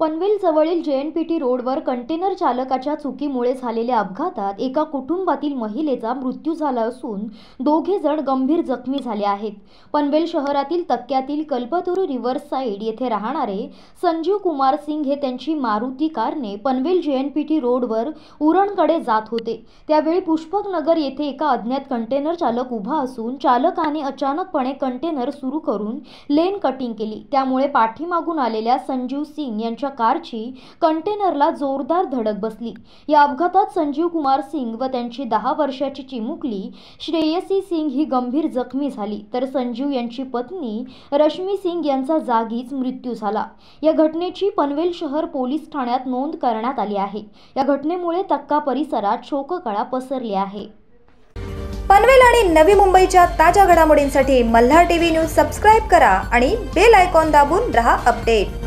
पनवेल जवळील J N P T रोडवर container चालकाच्या चुकीमुळे झालेल्या अपघातात एका कुटुंबातील महिलेचा मृत्यू झाला असून दोघे जण गंभीर जखमी झाले आहेत पनवेल शहरातील तक्क्यातील कल्पतरू रिव्हर साईड येथे राहणारे संजीव कुमार सिंग हे त्यांची मारुती कारने पनवेल जे एन पी टी रोडवर उरणकडे जात होते त्यावेळी पुष्पकनगर येथे एका अज्ञात कंटेनर चालक उभा असून चालकाने अचानकपणे कंटेनर सुरू करून लेन कटिंग केली त्यामुळे पाठीमागून आलेल्या संजीव सिंग यांच्या यांच्या कारची कंटेनरला जोरदार धडक बसली या अपघातात संजीव कुमार सिंग व त्यांची दहा वर्षाची चिमुकली श्रेयसी सिंग ही गंभीर जखमी झाली तर संजीव यांची पत्नी रश्मी सिंग यांचा जागीच मृत्यू झाला या घटनेची पनवेल शहर पोलीस ठाण्यात नोंद करण्यात आली आहे या घटनेमुळे तक्का परिसरात शोककळा पसरली आहे पनवेल आणि नवी मुंबईच्या ताज्या घडामोडींसाठी मल्हार टीव्ही न्यूज सबस्क्राईब करा आणि बेल आयकॉन दाबून रहा अपडेट